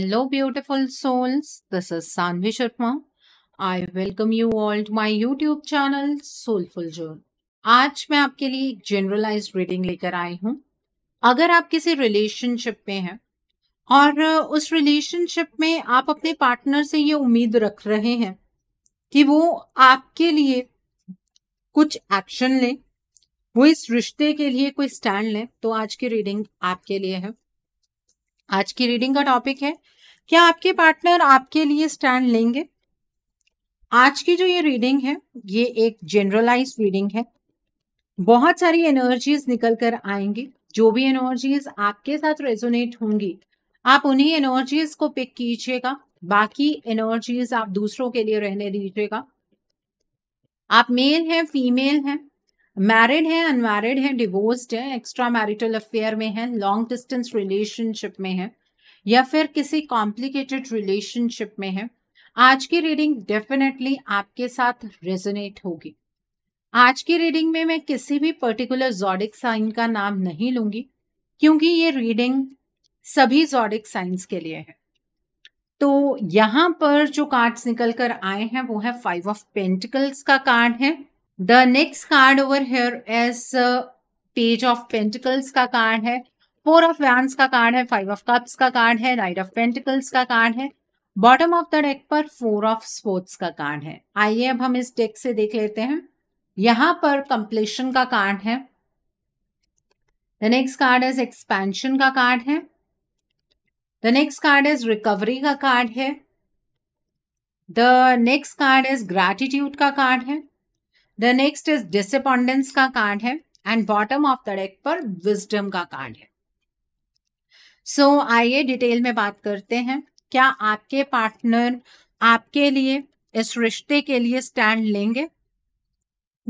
Hello, beautiful souls. This is Sanvi Sharma. I welcome you all to my YouTube channel Soulful Journey. आज मैं आपके लिए एक generalise reading लेकर आई हूँ अगर आप किसी रिलेशनशिप में हैं और उस रिलेशनशिप में आप अपने पार्टनर से ये उम्मीद रख रहे हैं कि वो आपके लिए कुछ एक्शन लें वो इस रिश्ते के लिए कोई स्टैंड लें तो आज की रीडिंग आपके लिए है आज की रीडिंग का टॉपिक है क्या आपके पार्टनर आपके लिए स्टैंड लेंगे आज की जो ये रीडिंग है ये एक जनरलाइज रीडिंग है बहुत सारी एनर्जीज निकल कर आएंगी जो भी एनर्जीज आपके साथ रेजोनेट होंगी आप उन्हीं एनर्जीज को पिक कीजिएगा बाकी एनर्जीज आप दूसरों के लिए रहने दीजिएगा आप मेल हैं फीमेल हैं मैरिड हैं अनमैरिड हैं डिवोर्स्ड हैं एक्स्ट्रा मैरिटल अफेयर में हैं लॉन्ग डिस्टेंस रिलेशनशिप में हैं या फिर किसी कॉम्प्लिकेटेड रिलेशनशिप में है आज की रीडिंग डेफिनेटली आपके साथ रेजोनेट होगी आज की रीडिंग में मैं किसी भी पर्टिकुलर जॉडिक साइन का नाम नहीं लूंगी क्योंकि ये रीडिंग सभी जॉडिक साइंस के लिए है तो यहाँ पर जो कार्ड्स निकल कर आए हैं वो है फाइव ऑफ पेंटिकल्स का कार्ड है the next card over here is page of pentacles का कार्ड है फोर ऑफ वैंस का कार्ड है फाइव ऑफ कप्स का कार्ड है नाइट ऑफ पेंटिकल्स का कार्ड है बॉटम ऑफ द डेक पर फोर ऑफ स्पोर्ट्स का कार्ड है आइए अब हम इस डेक से देख लेते हैं यहां पर कंप्लीशन का कार्ड है the next card is expansion का कार्ड है the next card is recovery का कार्ड है the next card is gratitude का कार्ड है द नेक्स्ट इज डिसअपॉन्डेंस का कार्ड है and bottom of the deck पर विजडम का कार्ड है सो so, आइए डिटेल में बात करते हैं क्या आपके पार्टनर आपके लिए इस रिश्ते के लिए स्टैंड लेंगे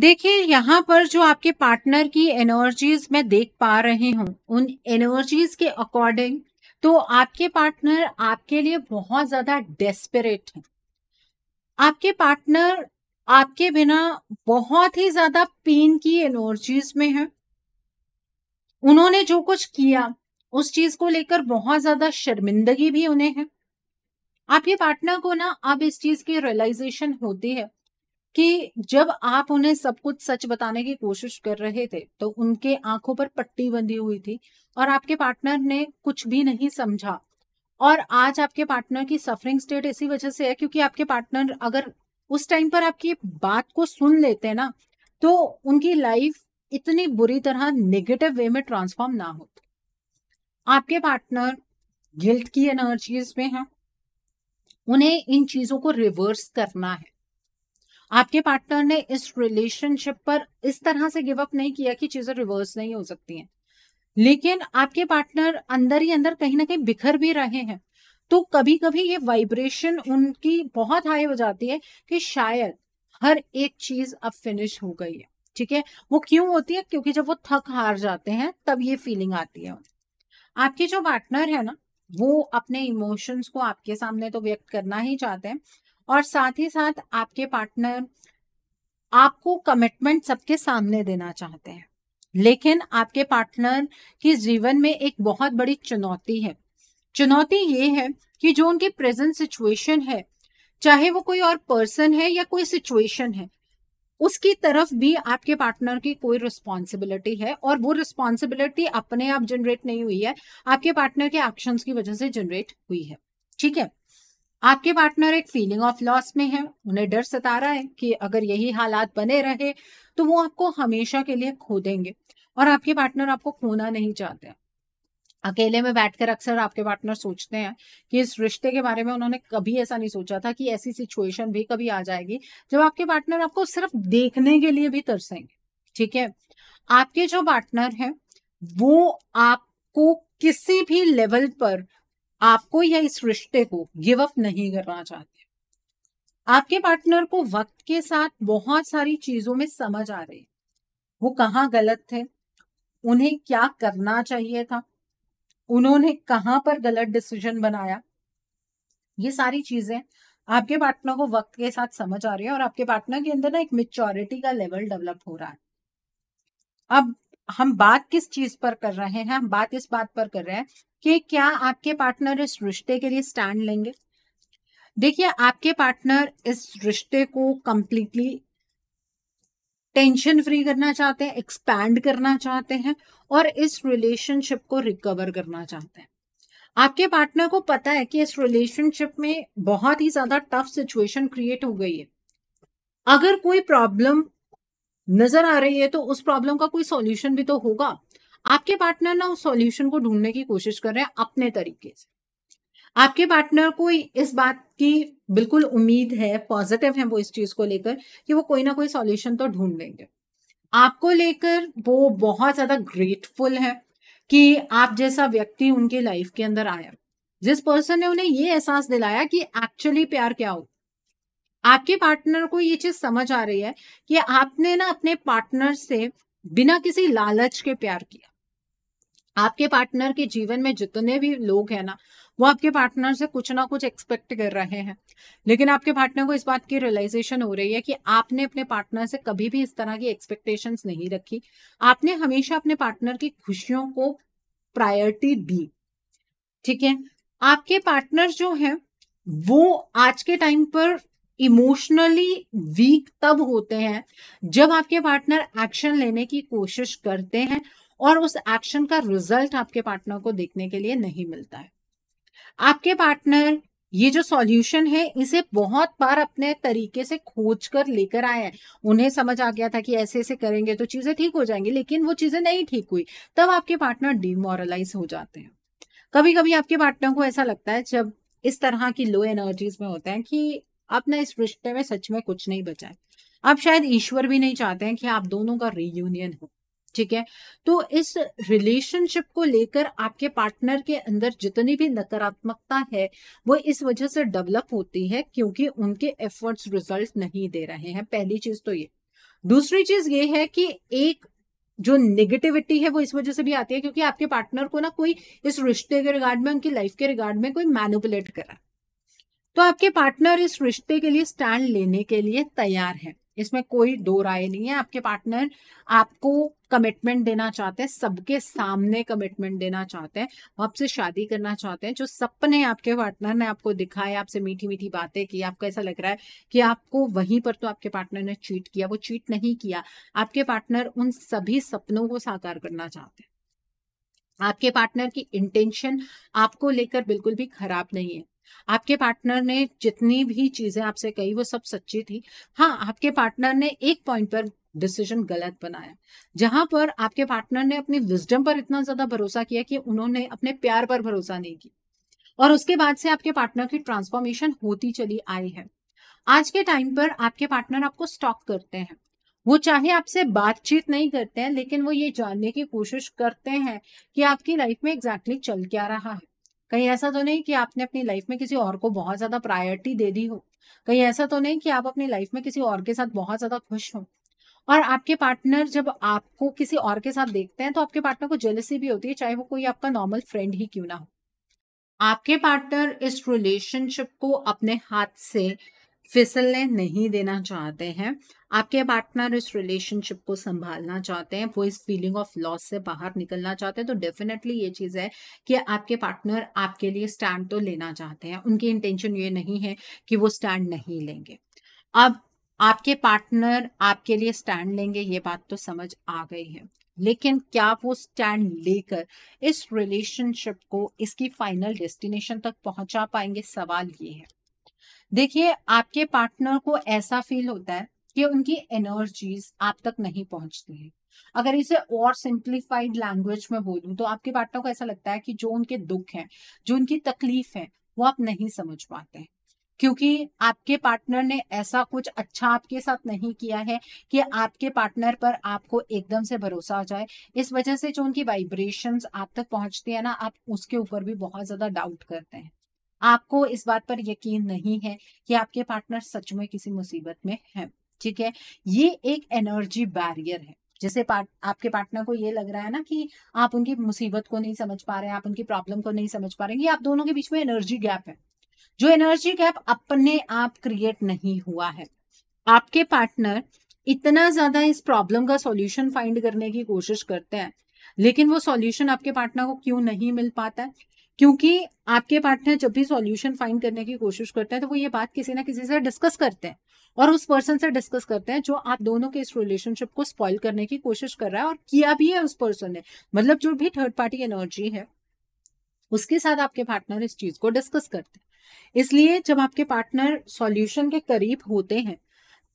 देखिए यहाँ पर जो आपके पार्टनर की एनर्जीज मैं देख पा रही हूँ उन एनर्जीज के अकॉर्डिंग तो आपके पार्टनर आपके लिए बहुत ज्यादा डेस्परेट है आपके पार्टनर आपके बिना बहुत ही ज्यादा पेन की एनर्जीज में है उन्होंने जो कुछ किया उस चीज को लेकर बहुत ज्यादा शर्मिंदगी भी उन्हें है आपके पार्टनर को ना अब इस चीज की रियलाइजेशन होती है कि जब आप उन्हें सब कुछ सच बताने की कोशिश कर रहे थे तो उनके आंखों पर पट्टी बंधी हुई थी और आपके पार्टनर ने कुछ भी नहीं समझा और आज आपके पार्टनर की सफरिंग स्टेट इसी वजह से है क्योंकि आपके पार्टनर अगर उस टाइम पर आपकी बात को सुन लेते हैं ना तो उनकी लाइफ इतनी बुरी तरह नेगेटिव वे में ट्रांसफॉर्म ना होती आपके पार्टनर गिल्ट की एनर्जीज में है उन्हें इन चीजों को रिवर्स करना है आपके पार्टनर ने इस रिलेशनशिप पर इस तरह से गिव अप नहीं किया कि चीजें रिवर्स नहीं हो सकती हैं लेकिन आपके पार्टनर अंदर ही अंदर कहीं ना कहीं बिखर भी रहे हैं तो कभी कभी ये वाइब्रेशन उनकी बहुत हाई हो जाती है कि शायद हर एक चीज अब फिनिश हो गई है ठीक है वो क्यों होती है क्योंकि जब वो थक हार जाते हैं तब ये फीलिंग आती है आपके जो पार्टनर है ना वो अपने इमोशंस को आपके सामने तो व्यक्त करना ही चाहते हैं और साथ ही साथ आपके पार्टनर आपको कमिटमेंट सबके सामने देना चाहते हैं लेकिन आपके पार्टनर के जीवन में एक बहुत बड़ी चुनौती है चुनौती ये है कि जो उनकी प्रेजेंट सिचुएशन है चाहे वो कोई और पर्सन है या कोई सिचुएशन है उसकी तरफ भी आपके पार्टनर की कोई रिस्पॉन्सिबिलिटी है और वो रिस्पॉन्सिबिलिटी अपने आप जनरेट नहीं हुई है आपके पार्टनर के एक्शन की वजह से जनरेट हुई है ठीक है आपके पार्टनर एक फीलिंग ऑफ लॉस में है उन्हें डर सता रहा है कि अगर यही हालात बने रहे तो वो आपको हमेशा के लिए खो देंगे और आपके पार्टनर आपको खोना नहीं चाहते अकेले में बैठकर अक्सर आपके पार्टनर सोचते हैं कि इस रिश्ते के बारे में उन्होंने कभी ऐसा नहीं सोचा था कि ऐसी सिचुएशन भी कभी आ जाएगी जब आपके पार्टनर आपको सिर्फ देखने के लिए भी तरसेंगे ठीक है आपके जो पार्टनर हैं वो आपको किसी भी लेवल पर आपको या इस रिश्ते को गिव अप नहीं करना चाहते आपके पार्टनर को वक्त के साथ बहुत सारी चीजों में समझ आ रही है वो कहाँ गलत थे उन्हें क्या करना चाहिए था उन्होंने कहां पर गलत डिसीजन बनाया ये सारी चीजें आपके पार्टनर को वक्त के साथ समझ आ रही है और आपके पार्टनर के अंदर ना एक मेच्योरिटी का लेवल डेवलप हो रहा है अब हम बात किस चीज पर कर रहे हैं हम बात इस बात पर कर रहे हैं कि क्या आपके पार्टनर इस रिश्ते के लिए स्टैंड लेंगे देखिए आपके पार्टनर इस रिश्ते को कंप्लीटली टेंशन फ्री करना चाहते हैं एक्सपैंड करना चाहते हैं और इस रिलेशनशिप को रिकवर करना चाहते हैं आपके पार्टनर को पता है कि इस रिलेशनशिप में बहुत ही ज्यादा टफ सिचुएशन क्रिएट हो गई है अगर कोई प्रॉब्लम नजर आ रही है तो उस प्रॉब्लम का कोई सॉल्यूशन भी तो होगा आपके पार्टनर ना उस सॉल्यूशन को ढूंढने की कोशिश कर रहे हैं अपने तरीके से आपके पार्टनर को इस बात की बिल्कुल उम्मीद है पॉजिटिव है वो इस चीज को लेकर कि वो कोई ना कोई सॉल्यूशन तो ढूंढ लेंगे आपको लेकर वो बहुत ज़्यादा ग्रेटफुल है कि आप जैसा व्यक्ति उनके लाइफ के अंदर आया जिस पर्सन ने उन्हें ये एहसास दिलाया कि एक्चुअली प्यार क्या हो आपके पार्टनर को ये चीज समझ आ रही है कि आपने ना अपने पार्टनर से बिना किसी लालच के प्यार किया आपके पार्टनर के जीवन में जितने भी लोग हैं ना वो आपके पार्टनर से कुछ ना कुछ एक्सपेक्ट कर रहे हैं लेकिन आपके पार्टनर को इस बात की रियलाइजेशन हो रही है कि आपने अपने पार्टनर से कभी भी इस तरह की एक्सपेक्टेशन नहीं रखी आपने हमेशा अपने पार्टनर की खुशियों को प्रायोरिटी दी ठीक है आपके पार्टनर जो है वो आज के टाइम पर इमोशनली वीक तब होते हैं जब आपके पार्टनर एक्शन लेने की कोशिश करते हैं और उस एक्शन का रिजल्ट आपके पार्टनर को देखने के लिए नहीं मिलता है आपके पार्टनर ये जो सॉल्यूशन है इसे बहुत बार अपने तरीके से खोज कर लेकर आए हैं उन्हें समझ आ गया था कि ऐसे ऐसे करेंगे तो चीजें ठीक हो जाएंगी लेकिन वो चीजें नहीं ठीक हुई तब आपके पार्टनर डिमोरलाइज हो जाते हैं कभी कभी आपके पार्टनर को ऐसा लगता है जब इस तरह की लो एनर्जीज में होते हैं कि अब ना इस रिश्ते में सच में कुछ नहीं बचा है आप शायद ईश्वर भी नहीं चाहते हैं कि आप दोनों का रीयूनियन हो ठीक है तो इस रिलेशनशिप को लेकर आपके पार्टनर के अंदर जितनी भी नकारात्मकता है वो इस वजह से डेवलप होती है क्योंकि उनके एफर्ट्स रिजल्ट नहीं दे रहे हैं पहली चीज तो ये दूसरी चीज ये है कि एक जो नेगेटिविटी है वो इस वजह से भी आती है क्योंकि आपके पार्टनर को ना कोई इस रिश्ते के रिगार्ड में उनकी लाइफ के रिगार्ड में कोई मैनुपुलेट करा तो आपके पार्टनर इस रिश्ते के लिए स्टैंड लेने के लिए तैयार है इसमें कोई दो राय नहीं है आपके पार्टनर आपको कमिटमेंट देना चाहते हैं सबके सामने कमिटमेंट देना चाहते हैं आपसे शादी करना चाहते हैं जो सपने आपके पार्टनर ने आपको दिखाए आपसे मीठी मीठी बातें की आपको ऐसा लग रहा है कि आपको वहीं पर तो आपके पार्टनर ने चीट किया वो चीट नहीं किया आपके पार्टनर उन सभी सपनों को साकार करना चाहते हैं आपके पार्टनर की इंटेंशन आपको लेकर बिल्कुल भी खराब नहीं है आपके पार्टनर ने जितनी भी चीजें आपसे कही वो सब सच्ची थी हाँ आपके पार्टनर ने एक पॉइंट पर डिसीजन गलत बनाया जहां पर आपके पार्टनर ने अपनी विजडम पर इतना ज्यादा भरोसा किया कि उन्होंने अपने प्यार पर भरोसा नहीं किया और उसके बाद से आपके पार्टनर की ट्रांसफॉर्मेशन होती चली आई है आज के टाइम पर आपके पार्टनर आपको स्टॉक करते हैं वो चाहे आपसे बातचीत नहीं करते हैं लेकिन वो ये जानने की कोशिश करते हैं कि आपकी लाइफ में एग्जैक्टली exactly चल क्या रहा है कहीं ऐसा तो नहीं कि आपने अपनी लाइफ में किसी और को बहुत ज्यादा प्रायोरिटी दे दी हो कहीं ऐसा तो नहीं कि आप अपनी लाइफ में किसी और के साथ बहुत ज्यादा खुश हो और आपके पार्टनर जब आपको किसी और के साथ देखते हैं तो आपके पार्टनर को जेलसी भी होती है चाहे वो कोई आपका नॉर्मल फ्रेंड ही क्यों ना हो आपके पार्टनर इस रिलेशनशिप को अपने हाथ से फिसलने नहीं देना चाहते हैं आपके पार्टनर इस रिलेशनशिप को संभालना चाहते हैं वो इस फीलिंग ऑफ लॉस से बाहर निकलना चाहते हैं तो डेफिनेटली ये चीज़ है कि आपके पार्टनर आपके लिए स्टैंड तो लेना चाहते हैं उनकी इंटेंशन ये नहीं है कि वो स्टैंड नहीं लेंगे अब आपके पार्टनर आपके लिए स्टैंड लेंगे ये बात तो समझ आ गई है लेकिन क्या वो स्टैंड लेकर इस रिलेशनशिप को इसकी फाइनल डेस्टिनेशन तक पहुंचा पाएंगे सवाल ये है देखिए आपके पार्टनर को ऐसा फील होता है कि उनकी एनर्जीज आप तक नहीं पहुंचती है अगर इसे और सिंप्लीफाइड लैंग्वेज में बोलूं तो आपके पार्टनर को ऐसा लगता है कि जो उनके दुख है जो उनकी तकलीफ है वो आप नहीं समझ पाते हैं क्योंकि आपके पार्टनर ने ऐसा कुछ अच्छा आपके साथ नहीं किया है कि आपके पार्टनर पर आपको एकदम से भरोसा आ जाए इस वजह से जो उनकी वाइब्रेशन आप तक पहुंचती है ना आप उसके ऊपर भी बहुत ज्यादा डाउट करते हैं आपको इस बात पर यकीन नहीं है कि आपके पार्टनर सच में किसी मुसीबत में है ठीक है ये एक एनर्जी बैरियर है जैसे पार्ट आपके पार्टनर को ये लग रहा है ना कि आप उनकी मुसीबत को नहीं समझ पा रहे हैं आप उनकी प्रॉब्लम को नहीं समझ पा रहे हैं ये आप दोनों के बीच में एनर्जी गैप है जो एनर्जी गैप अपने आप क्रिएट नहीं हुआ है आपके पार्टनर इतना ज्यादा इस प्रॉब्लम का सॉल्यूशन फाइंड करने की कोशिश करते हैं लेकिन वो सॉल्यूशन आपके पार्टनर को क्यों नहीं मिल पाता है क्योंकि आपके पार्टनर जब भी सॉल्यूशन फाइंड करने की कोशिश करते हैं तो वो ये बात किसी ना किसी से डिस्कस करते हैं और उस पर्सन से डिस्कस करते हैं जो आप दोनों के इस रिलेशनशिप को स्पॉइल करने की कोशिश कर रहा है और किया भी है उस पर्सन ने मतलब जो भी थर्ड पार्टी एनर्जी है उसके साथ आपके पार्टनर इस चीज को डिस्कस करते हैं इसलिए जब आपके पार्टनर सॉल्यूशन के करीब होते हैं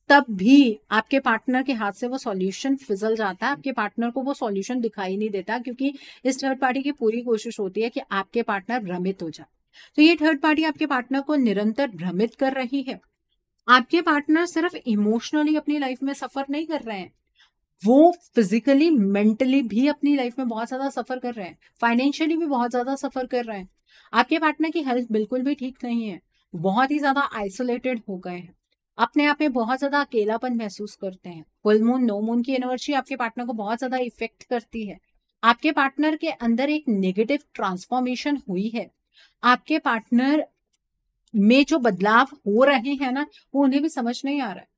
तब भी आपके पार्टनर के हाथ से वो सॉल्यूशन फिजल जाता है आपके पार्टनर को वो सॉल्यूशन दिखाई नहीं देता क्योंकि इस थर्ड पार्टी की पूरी कोशिश होती है कि आपके पार्टनर भ्रमित हो जाए तो ये थर्ड पार्टी आपके पार्टनर को निरंतर भ्रमित कर रही है आपके पार्टनर सिर्फ इमोशनली अपनी लाइफ में सफर नहीं कर रहे हैं वो फिजिकली मेंटली भी अपनी लाइफ में बहुत ज्यादा सफर कर रहे हैं फाइनेंशियली भी बहुत ज्यादा सफर कर रहे हैं आपके पार्टनर की हेल्थ बिल्कुल भी ठीक नहीं है बहुत ही ज्यादा आइसोलेटेड हो गए हैं अपने आप में बहुत ज्यादा अकेलापन महसूस करते हैं फुल मून नो मून की एनर्जी आपके पार्टनर को बहुत ज्यादा इफेक्ट करती है आपके पार्टनर के अंदर एक नेगेटिव ट्रांसफॉर्मेशन हुई है आपके पार्टनर में जो बदलाव हो रहे हैं ना वो उन्हें भी समझ नहीं आ रहा है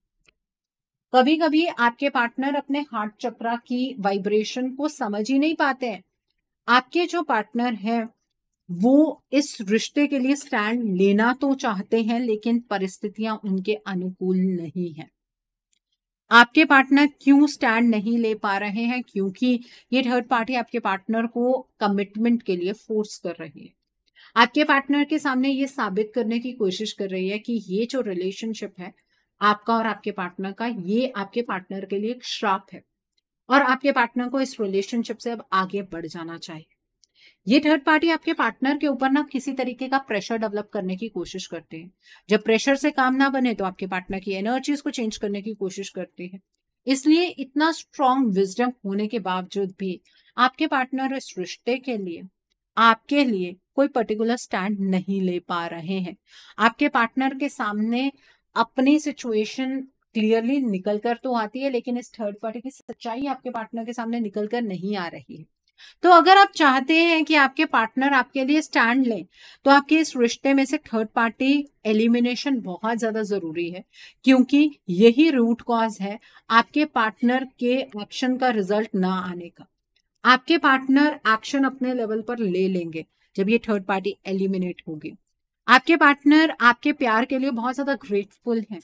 कभी कभी आपके पार्टनर अपने हार्ट चक्रा की वाइब्रेशन को समझ ही नहीं पाते हैं आपके जो पार्टनर हैं वो इस रिश्ते के लिए स्टैंड लेना तो चाहते हैं लेकिन परिस्थितियां उनके अनुकूल नहीं है आपके पार्टनर क्यों स्टैंड नहीं ले पा रहे हैं क्योंकि ये थर्ड पार्टी आपके पार्टनर को कमिटमेंट के लिए फोर्स कर रही है आपके पार्टनर के सामने ये साबित करने की कोशिश कर रही है कि ये जो रिलेशनशिप है आपका और आपके पार्टनर का ये आपके पार्टनर के लिए एक श्राप है और आपके पार्टनर को इस रिलेशनशिप से अब आगे बढ़ जाना चाहिए ये थर्ड पार्टी आपके पार्टनर के ऊपर ना किसी तरीके का प्रेशर डेवलप करने की कोशिश करते हैं जब प्रेशर से काम ना बने तो आपके पार्टनर की एनर्जीज को चेंज करने की कोशिश करते हैं इसलिए इतना स्ट्रांग विजडम होने के बावजूद भी आपके पार्टनर इस रिश्ते के लिए आपके लिए कोई पर्टिकुलर स्टैंड नहीं ले पा रहे हैं आपके पार्टनर के सामने अपनी सिचुएशन क्लियरली निकल कर तो आती है लेकिन इस थर्ड पार्टी की सच्चाई आपके पार्टनर के सामने निकल कर नहीं आ रही है तो अगर आप चाहते हैं कि आपके पार्टनर आपके लिए स्टैंड लें तो आपके इस रिश्ते में से थर्ड पार्टी एलिमिनेशन बहुत ज़्यादा ज़रूरी है क्योंकि यही रूट कॉज है आपके पार्टनर के एक्शन का रिजल्ट ना आने का आपके पार्टनर एक्शन अपने लेवल पर ले लेंगे जब ये थर्ड पार्टी एलिमिनेट होगी आपके पार्टनर आपके प्यार के लिए बहुत ज्यादा ग्रेटफुल है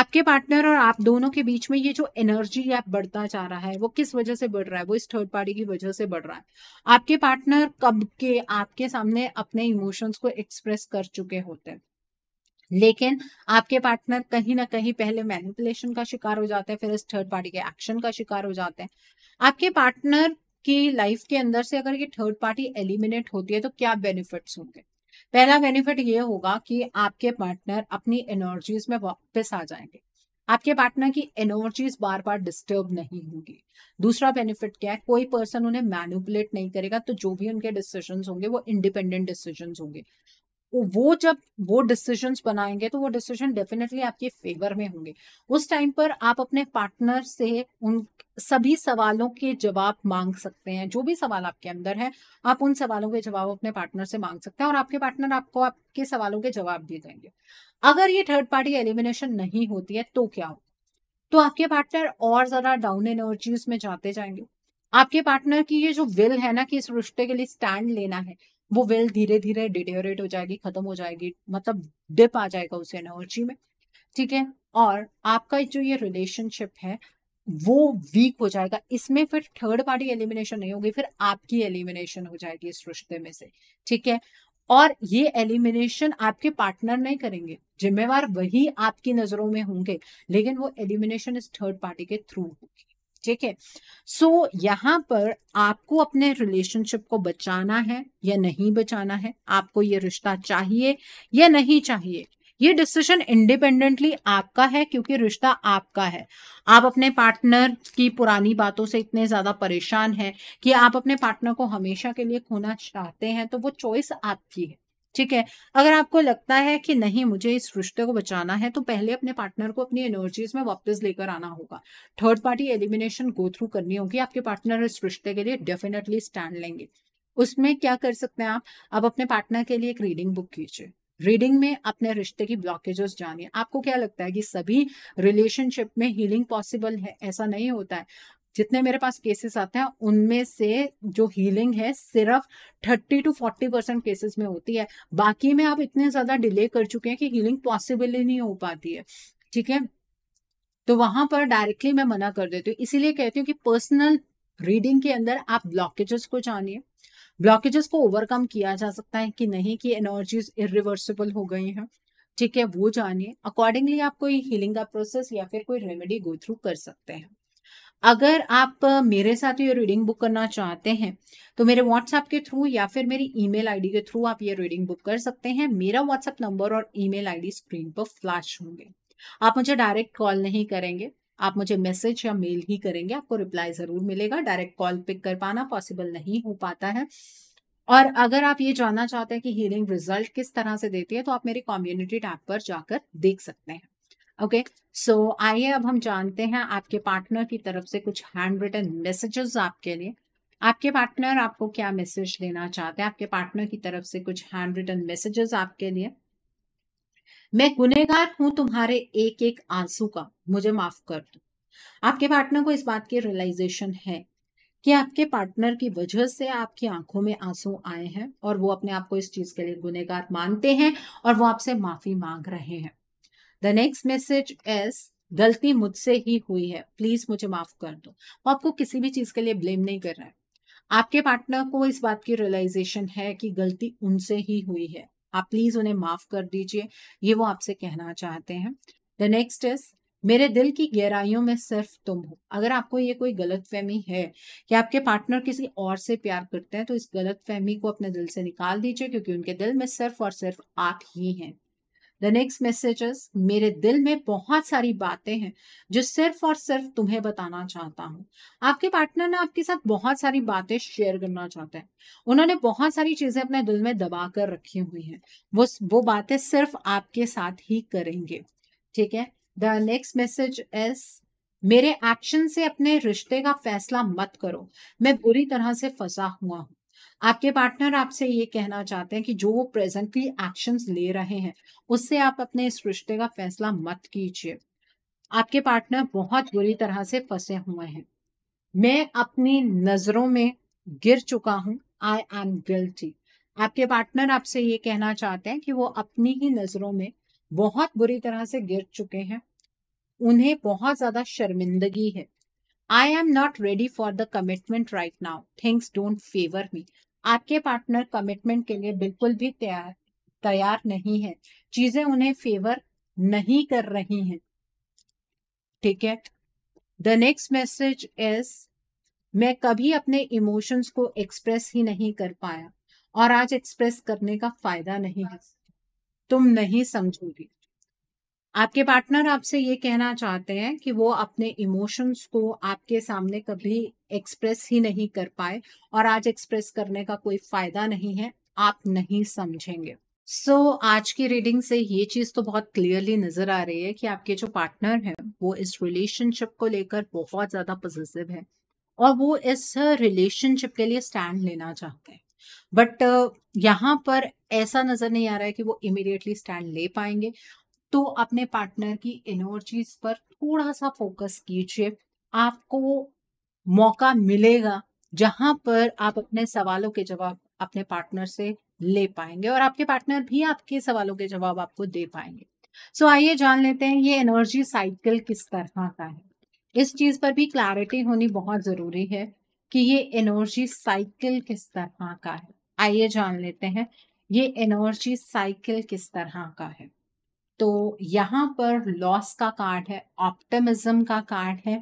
आपके पार्टनर और आप दोनों के बीच में ये जो एनर्जी आप बढ़ता जा रहा है वो किस वजह से बढ़ रहा है वो इस थर्ड पार्टी की वजह से बढ़ रहा है आपके पार्टनर कब के आपके सामने अपने इमोशंस को एक्सप्रेस कर चुके होते हैं लेकिन आपके पार्टनर कहीं ना कहीं पहले मैनिपुलेशन का शिकार हो जाते हैं फिर इस थर्ड पार्टी के एक्शन का शिकार हो जाते हैं आपके पार्टनर की लाइफ के अंदर से अगर ये थर्ड पार्टी एलिमिनेट होती है तो क्या बेनिफिट्स होंगे पहला बेनिफिट ये होगा कि आपके पार्टनर अपनी एनर्जीज में वापस आ जाएंगे आपके पार्टनर की एनर्जीज बार बार डिस्टर्ब नहीं होगी दूसरा बेनिफिट क्या है कोई पर्सन उन्हें मैनुपुलेट नहीं करेगा तो जो भी उनके डिसीजन होंगे वो इंडिपेंडेंट डिसीजन होंगे तो वो जब वो डिसीजंस बनाएंगे तो वो डिसीजन डेफिनेटली आपके फेवर में होंगे उस टाइम पर आप अपने पार्टनर से उन सभी सवालों के जवाब मांग सकते हैं जो भी सवाल आपके अंदर है आप उन सवालों के जवाब अपने पार्टनर से मांग सकते हैं और आपके पार्टनर आपको आपके सवालों के जवाब दे जाएंगे अगर ये थर्ड पार्टी एलिमिनेशन नहीं होती है तो क्या हो तो आपके पार्टनर और ज्यादा डाउन एनर्जीज में जाते जाएंगे आपके पार्टनर की ये जो विल है ना कि इस रिश्ते के लिए स्टैंड लेना है वो वेल धीरे धीरे डिटेरेट हो जाएगी खत्म हो जाएगी मतलब डिप आ जाएगा उस एनर्जी में ठीक है और आपका जो ये रिलेशनशिप है वो वीक हो जाएगा इसमें फिर थर्ड पार्टी एलिमिनेशन नहीं होगी फिर आपकी एलिमिनेशन हो जाएगी इस रिश्ते में से ठीक है और ये एलिमिनेशन आपके पार्टनर नहीं करेंगे जिम्मेवार वही आपकी नजरों में होंगे लेकिन वो एलिमिनेशन इस थर्ड पार्टी के थ्रू होगी ठीक है सो यहाँ पर आपको अपने रिलेशनशिप को बचाना है या नहीं बचाना है आपको ये रिश्ता चाहिए या नहीं चाहिए ये डिसीजन इंडिपेंडेंटली आपका है क्योंकि रिश्ता आपका है आप अपने पार्टनर की पुरानी बातों से इतने ज़्यादा परेशान हैं कि आप अपने पार्टनर को हमेशा के लिए खोना चाहते हैं तो वो चॉइस आपकी है ठीक है अगर आपको लगता है कि नहीं मुझे इस रिश्ते को बचाना है तो पहले अपने पार्टनर को अपनी एनर्जीज में वापस लेकर आना होगा third party elimination go through करनी होगी आपके पार्टनर इस रिश्ते के लिए डेफिनेटली स्टैंड लेंगे उसमें क्या कर सकते हैं आप आप अपने पार्टनर के लिए एक रीडिंग बुक कीजिए रीडिंग में अपने रिश्ते की ब्लॉकेजेस जानिए आपको क्या लगता है कि सभी रिलेशनशिप में हीलिंग पॉसिबल है ऐसा नहीं होता है जितने मेरे पास केसेस आते हैं उनमें से जो हीलिंग है सिर्फ thirty to forty percent cases में होती है बाकी में आप इतने ज्यादा डिले कर चुके हैं कि हीलिंग पॉसिबल ही नहीं हो पाती है ठीक है तो वहां पर डायरेक्टली मैं मना कर देती हूँ इसीलिए कहती हूँ कि पर्सनल रीडिंग के अंदर आप ब्लॉकेजेस को जानिए ब्लॉकेजेस को ओवरकम किया जा सकता है कि नहीं कि एनर्जीज इिवर्सिबल हो गई हैं ठीक है वो जानिए अकॉर्डिंगली आप कोई हीलिंग का प्रोसेस या फिर कोई रेमेडी गो थ्रू कर सकते हैं अगर आप मेरे साथ ये रीडिंग बुक करना चाहते हैं तो मेरे व्हाट्सएप के थ्रू या फिर मेरी ईमेल आईडी के थ्रू आप ये रीडिंग बुक कर सकते हैं मेरा व्हाट्सएप नंबर और ईमेल आईडी स्क्रीन पर फ्लैश होंगे आप मुझे डायरेक्ट कॉल नहीं करेंगे आप मुझे मैसेज या मेल ही करेंगे आपको रिप्लाई जरूर मिलेगा डायरेक्ट कॉल पिक कर पाना पॉसिबल नहीं हो पाता है और अगर आप ये जानना चाहते हैं कि हीलिंग रिजल्ट किस तरह से देती है तो आप मेरे कम्युनिटी टैब पर जाकर देख सकते हैं ओके okay? सो so, आइए अब हम जानते हैं आपके पार्टनर की तरफ से कुछ हैंड रिटन मैसेजेस आपके लिए आपके पार्टनर आपको क्या मैसेज देना चाहते हैं आपके पार्टनर की तरफ से कुछ हैंड रिटन मैसेजेस आपके लिए मैं गुनेगार हूं तुम्हारे एक एक आंसू का मुझे माफ कर दो आपके पार्टनर को इस बात की रियलाइजेशन है कि आपके पार्टनर की वजह से आपकी आंखों में आंसू आए हैं और वो अपने आप को इस चीज के लिए गुनेगार मानते हैं और वो आपसे माफी मांग रहे हैं द नेक्स्ट मैसेज एज गलती मुझसे ही हुई है प्लीज मुझे माफ कर दो वो आपको किसी भी चीज के लिए ब्लेम नहीं कर रहा है आपके पार्टनर को इस बात की रियलाइजेशन है कि गलती उनसे ही हुई है आप प्लीज उन्हें माफ कर दीजिए ये वो आपसे कहना चाहते हैं द नेक्स्ट इज मेरे दिल की गहराइयों में सिर्फ तुम हो अगर आपको ये कोई गलत फहमी है कि आपके पार्टनर किसी और से प्यार करते हैं तो इस गलत फहमी को अपने दिल से निकाल दीजिए क्योंकि उनके दिल में सिर्फ और सिर्फ आप ही हैं द नेक्स्ट मैसेजेस मेरे दिल में बहुत सारी बातें हैं जो सिर्फ और सिर्फ तुम्हें बताना चाहता हूँ आपके पार्टनर ने आपके साथ बहुत सारी बातें शेयर करना चाहते हैं उन्होंने बहुत सारी चीजें अपने दिल में दबा कर रखी हुई हैं वो वो बातें सिर्फ आपके साथ ही करेंगे ठीक है द नेक्स्ट मैसेज इज मेरे एक्शन से अपने रिश्ते का फैसला मत करो मैं बुरी तरह से फंसा हुआ हूँ आपके पार्टनर आपसे ये कहना चाहते हैं कि जो वो प्रेजेंटली एक्शन ले रहे हैं उससे आप अपने इस रिश्ते का फैसला मत कीजिए आपके पार्टनर बहुत बुरी तरह से फंसे हुए हैं मैं अपनी नजरों में गिर चुका हूं आई एम गिल्टी आपके पार्टनर आपसे ये कहना चाहते हैं कि वो अपनी ही नजरों में बहुत बुरी तरह से गिर चुके हैं उन्हें बहुत ज्यादा शर्मिंदगी है I am not ready for the commitment right now things don't favour me आपके पार्टनर कमिटमेंट के लिए बिल्कुल भी तैयार तैयार नहीं है चीजें उन्हें फेवर नहीं कर रही हैं ठीक है द नेक्स्ट मैसेज इज मैं कभी अपने इमोशंस को एक्सप्रेस ही नहीं कर पाया और आज एक्सप्रेस करने का फायदा नहीं है तुम नहीं समझोगी आपके पार्टनर आपसे ये कहना चाहते हैं कि वो अपने इमोशंस को आपके सामने कभी एक्सप्रेस ही नहीं कर पाए और आज एक्सप्रेस करने का कोई फायदा नहीं है आप नहीं समझेंगे सो so, आज की रीडिंग से ये चीज तो बहुत क्लियरली नजर आ रही है कि आपके जो पार्टनर हैं वो इस रिलेशनशिप को लेकर बहुत ज्यादा पॉजिटिव है और वो इस रिलेशनशिप के लिए स्टैंड लेना चाहते हैं बट यहाँ पर ऐसा नजर नहीं आ रहा है कि वो इमिडिएटली स्टैंड ले पाएंगे तो अपने पार्टनर की एनर्जीज पर थोड़ा सा फोकस कीजिए आपको मौका मिलेगा जहां पर आप अपने सवालों के जवाब अपने पार्टनर से ले पाएंगे और आपके पार्टनर भी आपके सवालों के जवाब आपको दे पाएंगे सो so, आइए जान लेते हैं ये एनर्जी साइकिल किस तरह का है इस चीज पर भी क्लैरिटी होनी बहुत जरूरी है कि ये एनर्जी साइकिल किस तरह का है आइए जान लेते हैं ये एनर्जी साइकिल किस तरह का है तो यहाँ पर लॉस का कार्ड है ऑप्टमिज्म का कार्ड है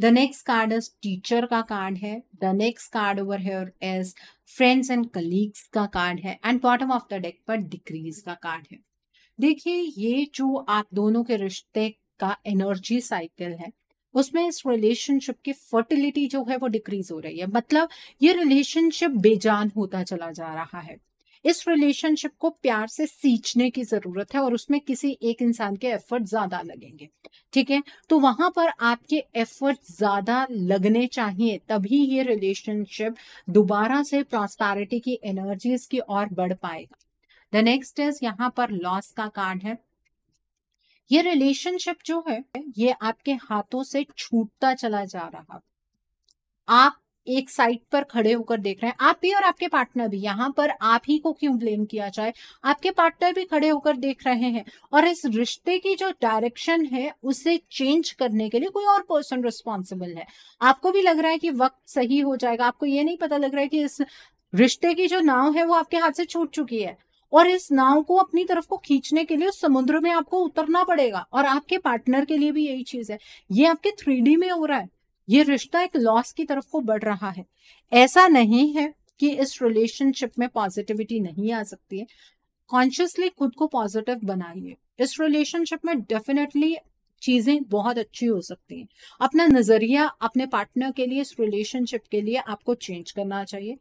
the next card is teacher का कार्ड है the next card over here is friends and colleagues का कार्ड है and bottom of the deck पर डिक्रीज का कार्ड है देखिए ये जो आप दोनों के रिश्ते का एनर्जी साइकिल है उसमें इस रिलेशनशिप की फर्टिलिटी जो है वो डिक्रीज हो रही है मतलब ये रिलेशनशिप बेजान होता चला जा रहा है इस रिलेशनशिप को प्यार से सींचने की जरूरत है और उसमें किसी एक इंसान के एफर्ट ज्यादा लगेंगे ठीक है तो वहां पर आपके एफर्ट ज्यादा लगने चाहिए तभी ये रिलेशनशिप दोबारा से प्रॉस्पैरिटी की एनर्जीज की ओर बढ़ पाएगा द नेक्स्ट इज यहाँ पर लॉस का कार्ड है ये रिलेशनशिप जो है ये आपके हाथों से छूटता चला जा रहा आप एक साइड पर खड़े होकर देख रहे हैं आप भी और आपके पार्टनर भी यहाँ पर आप ही को क्यों ब्लेम किया जाए आपके पार्टनर भी खड़े होकर देख रहे हैं और इस रिश्ते की जो डायरेक्शन है उसे चेंज करने के लिए कोई और पर्सन रिस्पॉन्सिबल है आपको भी लग रहा है कि वक्त सही हो जाएगा आपको ये नहीं पता लग रहा है कि इस रिश्ते की जो नाव है वो आपके हाथ से छूट चुकी है और इस नाव को अपनी तरफ को खींचने के लिए उस समुद्र में आपको उतरना पड़ेगा और आपके पार्टनर के लिए भी यही चीज है ये आपके थ्री में हो रहा है ये रिश्ता एक लॉस की तरफ को बढ़ रहा है ऐसा नहीं है कि इस रिलेशनशिप में पॉजिटिविटी नहीं आ सकती है कॉन्शियसली खुद को पॉजिटिव बनाइए इस रिलेशनशिप में डेफिनेटली चीजें बहुत अच्छी हो सकती हैं अपना नजरिया अपने पार्टनर के लिए इस रिलेशनशिप के लिए आपको चेंज करना चाहिए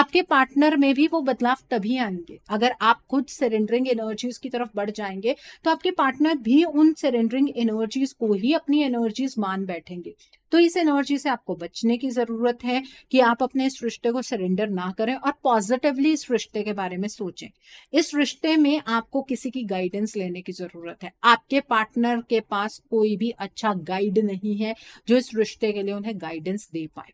आपके पार्टनर में भी वो बदलाव तभी आएंगे अगर आप खुद सरेंडरिंग एनर्जीज की तरफ बढ़ जाएंगे तो आपके पार्टनर भी उन सरेंडरिंग एनर्जीज को ही अपनी एनर्जीज मान बैठेंगे तो इस एनर्जी से आपको बचने की जरूरत है कि आप अपने इस रिश्ते को सरेंडर ना करें और पॉजिटिवली इस रिश्ते के बारे में सोचें इस रिश्ते में आपको किसी की गाइडेंस लेने की जरूरत है आपके पार्टनर के पास कोई भी अच्छा गाइड नहीं है जो इस रिश्ते के लिए उन्हें गाइडेंस दे पाए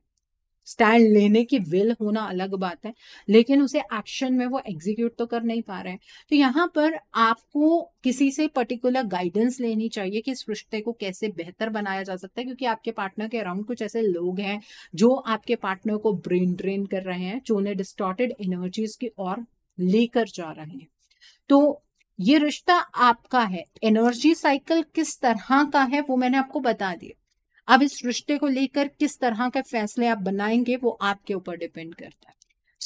स्टैंड लेने की विल होना अलग बात है लेकिन उसे एक्शन में वो एग्जीक्यूट तो कर नहीं पा रहे हैं तो यहाँ पर आपको किसी से पर्टिकुलर गाइडेंस लेनी चाहिए कि इस रिश्ते को कैसे बेहतर बनाया जा सकता है क्योंकि आपके पार्टनर के अराउंड कुछ ऐसे लोग हैं जो आपके पार्टनर को ब्रेन ड्रेन कर रहे हैं जो उन्हें डिस्टॉर्टेड एनर्जीज की ओर लेकर जा रहे हैं तो ये रिश्ता आपका है एनर्जी साइकिल किस तरह का है वो मैंने आपको बता दिया अब इस रिश्ते को लेकर किस तरह के फैसले आप बनाएंगे वो आपके ऊपर डिपेंड करता है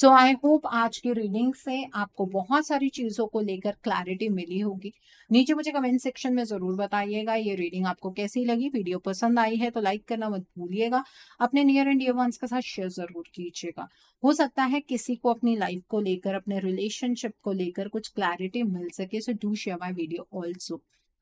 सो आई होप आज की रीडिंग से आपको बहुत सारी चीज़ों को लेकर क्लैरिटी मिली होगी नीचे मुझे कमेंट सेक्शन में ज़रूर बताइएगा ये रीडिंग आपको कैसी लगी वीडियो पसंद आई है तो लाइक करना मत भूलिएगा अपने नियर एंड डियर वंस के साथ शेयर ज़रूर कीजिएगा हो सकता है किसी को अपनी लाइफ को लेकर अपने रिलेशनशिप को लेकर कुछ क्लैरिटी मिल सके so do share my video also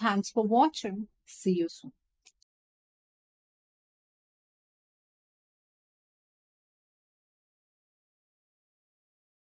Thanks for watching. See you soon.